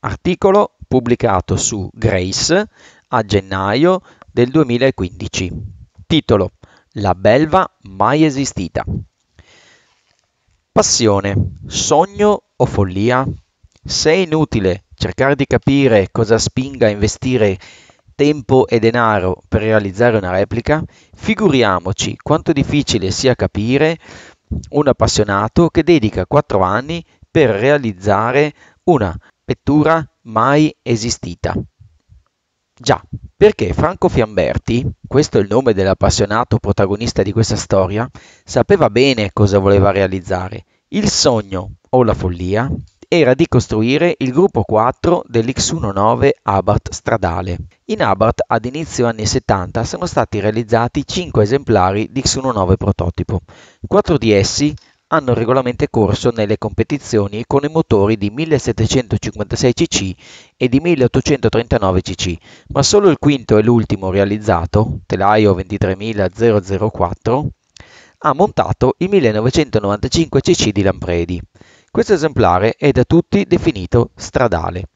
articolo pubblicato su Grace a gennaio del 2015. Titolo La belva mai esistita. Passione, sogno o follia? Se è inutile cercare di capire cosa spinga a investire tempo e denaro per realizzare una replica, figuriamoci quanto difficile sia capire un appassionato che dedica 4 anni per realizzare una vettura mai esistita. Già, perché Franco Fiamberti, questo è il nome dell'appassionato protagonista di questa storia, sapeva bene cosa voleva realizzare. Il sogno, o la follia, era di costruire il gruppo 4 dell'X19 Abarth stradale. In Abarth ad inizio anni 70 sono stati realizzati 5 esemplari di X19 prototipo. 4 di essi hanno regolarmente corso nelle competizioni con i motori di 1756 cc e di 1839 cc, ma solo il quinto e l'ultimo realizzato, telaio 23004, ha montato il 1995 cc di Lampredi. Questo esemplare è da tutti definito stradale.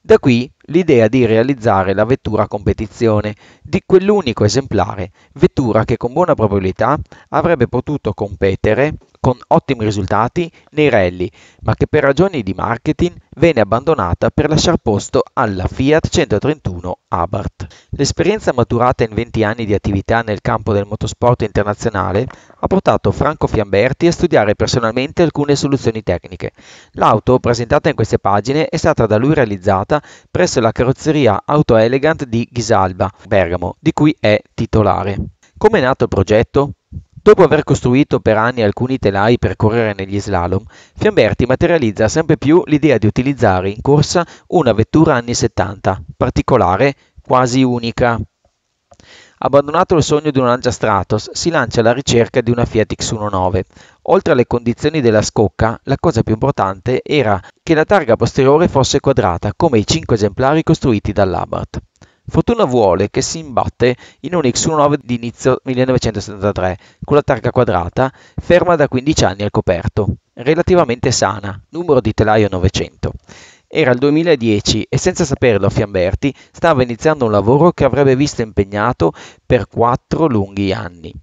Da qui l'idea di realizzare la vettura a competizione di quell'unico esemplare, vettura che con buona probabilità avrebbe potuto competere con ottimi risultati nei rally, ma che per ragioni di marketing venne abbandonata per lasciar posto alla Fiat 131 Abarth. L'esperienza maturata in 20 anni di attività nel campo del motorsport internazionale ha portato Franco Fiamberti a studiare personalmente alcune soluzioni tecniche. L'auto presentata in queste pagine è stata da lui realizzata presso presso la carrozzeria Auto Elegant di Ghisalba, Bergamo, di cui è titolare. Come è nato il progetto? Dopo aver costruito per anni alcuni telai per correre negli slalom, Fiamberti materializza sempre più l'idea di utilizzare in corsa una vettura anni 70, particolare, quasi unica. Abbandonato il sogno di un Lancia Stratos, si lancia alla ricerca di una Fiat X19. Oltre alle condizioni della scocca, la cosa più importante era che la targa posteriore fosse quadrata, come i 5 esemplari costruiti dall'Abarth. Fortuna vuole che si imbatte in un X19 di inizio 1973, con la targa quadrata, ferma da 15 anni al coperto, relativamente sana, numero di telaio 900. Era il 2010 e senza saperlo Fiamberti stava iniziando un lavoro che avrebbe visto impegnato per quattro lunghi anni.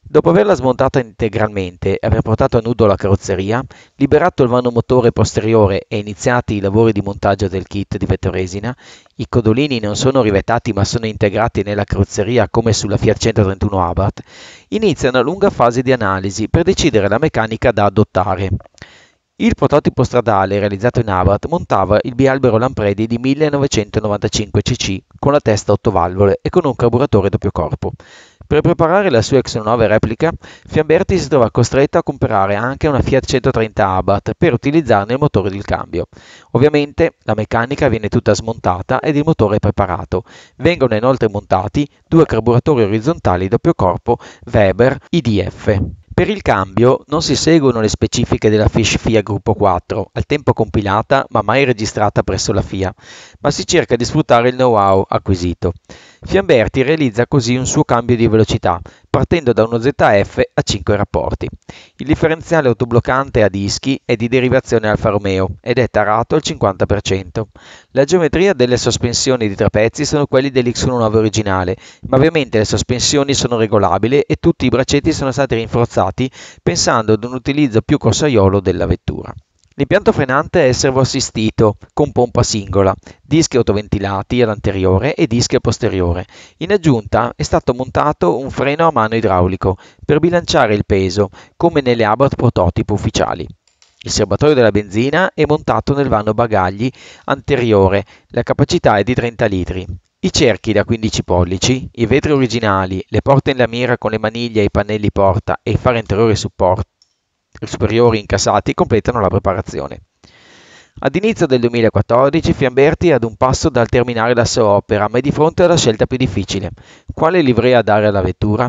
Dopo averla smontata integralmente e aver portato a nudo la carrozzeria, liberato il vano motore posteriore e iniziati i lavori di montaggio del kit di Vettoresina, i codolini non sono rivetati ma sono integrati nella carrozzeria come sulla Fiat 131 Abarth, inizia una lunga fase di analisi per decidere la meccanica da adottare. Il prototipo stradale realizzato in Abarth montava il bialbero Lampredi di 1995 cc con la testa a otto valvole e con un carburatore doppio corpo. Per preparare la sua Exxon 9 replica, Fiamberti si trova costretto a comprare anche una Fiat 130 Abarth per utilizzarne il motore del cambio. Ovviamente la meccanica viene tutta smontata ed il motore è preparato. Vengono inoltre montati due carburatori orizzontali doppio corpo Weber IDF. Per il cambio non si seguono le specifiche della Fish-FIA Gruppo 4, al tempo compilata ma mai registrata presso la FIA, ma si cerca di sfruttare il know-how acquisito. Fiamberti realizza così un suo cambio di velocità, partendo da uno ZF a 5 rapporti. Il differenziale autobloccante a dischi è di derivazione Alfa Romeo ed è tarato al 50%. La geometria delle sospensioni di tre pezzi sono quelli dell'X19 originale, ma ovviamente le sospensioni sono regolabili e tutti i bracetti sono stati rinforzati pensando ad un utilizzo più corsaiolo della vettura. L'impianto frenante è servoassistito con pompa singola, dischi autoventilati all'anteriore e dischi al posteriore. In aggiunta è stato montato un freno a mano idraulico per bilanciare il peso, come nelle Abarth prototipo ufficiali. Il serbatoio della benzina è montato nel vano bagagli anteriore, la capacità è di 30 litri. I cerchi da 15 pollici, i vetri originali, le porte in lamiera con le maniglie e i pannelli porta e il fare interiore supporto i superiori incassati completano la preparazione. Ad inizio del 2014 Fiamberti è ad un passo dal terminare la sua opera, ma è di fronte alla scelta più difficile. Quale livrea dare alla vettura?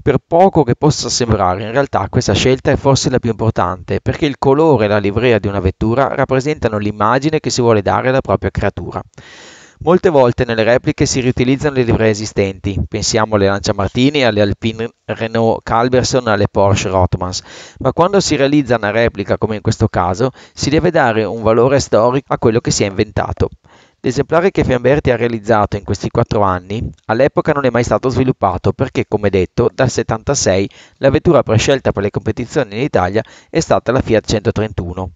Per poco che possa sembrare, in realtà questa scelta è forse la più importante, perché il colore e la livrea di una vettura rappresentano l'immagine che si vuole dare alla propria creatura. Molte volte nelle repliche si riutilizzano le livree esistenti, pensiamo alle Lancia Martini, alle Alpine Renault Calberson, alle Porsche Rotmans, ma quando si realizza una replica come in questo caso si deve dare un valore storico a quello che si è inventato. L'esemplare che Fiamberti ha realizzato in questi 4 anni all'epoca non è mai stato sviluppato perché, come detto, dal 76 la vettura prescelta per le competizioni in Italia è stata la Fiat 131.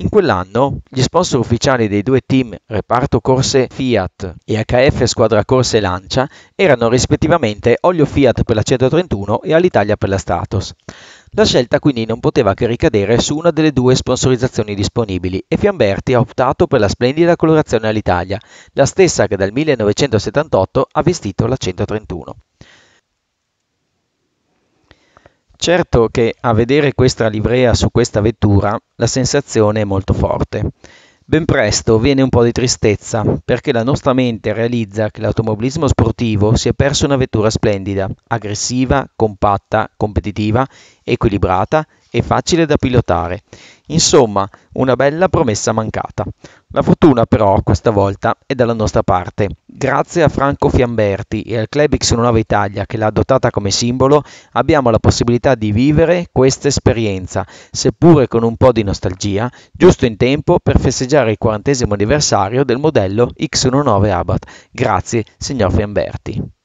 In quell'anno gli sponsor ufficiali dei due team reparto corse Fiat e HF squadra corse Lancia erano rispettivamente Olio Fiat per la 131 e Alitalia per la Stratos. La scelta quindi non poteva che ricadere su una delle due sponsorizzazioni disponibili e Fiamberti ha optato per la splendida colorazione all'Italia, la stessa che dal 1978 ha vestito la 131. Certo che a vedere questa livrea su questa vettura la sensazione è molto forte. Ben presto viene un po' di tristezza perché la nostra mente realizza che l'automobilismo sportivo si è perso una vettura splendida, aggressiva, compatta, competitiva, equilibrata e facile da pilotare. Insomma, una bella promessa mancata. La fortuna però questa volta è dalla nostra parte. Grazie a Franco Fiamberti e al Club X9 Italia che l'ha adottata come simbolo, abbiamo la possibilità di vivere questa esperienza, seppure con un po' di nostalgia, giusto in tempo per festeggiare il quarantesimo anniversario del modello X19 Abarth. Grazie, signor Fiamberti.